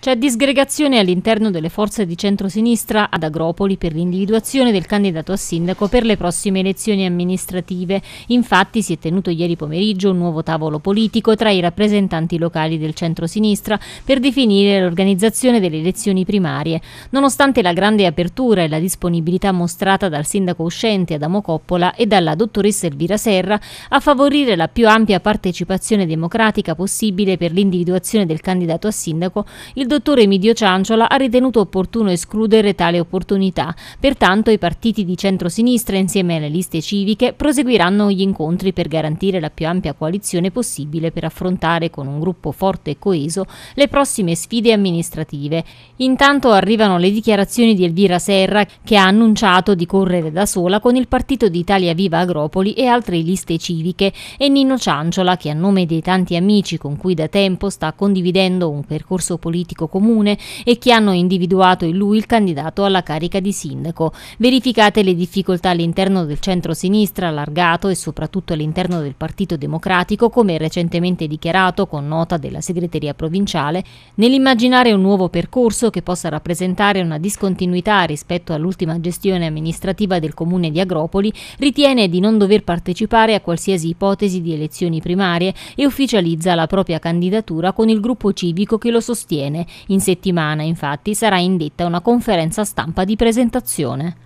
C'è disgregazione all'interno delle forze di centrosinistra ad Agropoli per l'individuazione del candidato a sindaco per le prossime elezioni amministrative. Infatti si è tenuto ieri pomeriggio un nuovo tavolo politico tra i rappresentanti locali del centrosinistra per definire l'organizzazione delle elezioni primarie. Nonostante la grande apertura e la disponibilità mostrata dal sindaco uscente Adamo Coppola e dalla dottoressa Elvira Serra a favorire la più ampia partecipazione democratica possibile per l'individuazione del candidato a sindaco, il dottore Emidio Cianciola ha ritenuto opportuno escludere tale opportunità. Pertanto i partiti di centrosinistra insieme alle liste civiche proseguiranno gli incontri per garantire la più ampia coalizione possibile per affrontare con un gruppo forte e coeso le prossime sfide amministrative. Intanto arrivano le dichiarazioni di Elvira Serra che ha annunciato di correre da sola con il partito di Italia Viva Agropoli e altre liste civiche e Nino Cianciola che a nome dei tanti amici con cui da tempo sta condividendo un percorso politico sindaco comune e che hanno individuato in lui il candidato alla carica di sindaco. Verificate le difficoltà all'interno del centro-sinistra allargato e soprattutto all'interno del Partito Democratico, come recentemente dichiarato con nota della segreteria provinciale, nell'immaginare un nuovo percorso che possa rappresentare una discontinuità rispetto all'ultima gestione amministrativa del comune di Agropoli, ritiene di non dover partecipare a qualsiasi ipotesi di elezioni primarie e ufficializza la propria candidatura con il gruppo civico che lo sostiene. In settimana, infatti, sarà indetta una conferenza stampa di presentazione.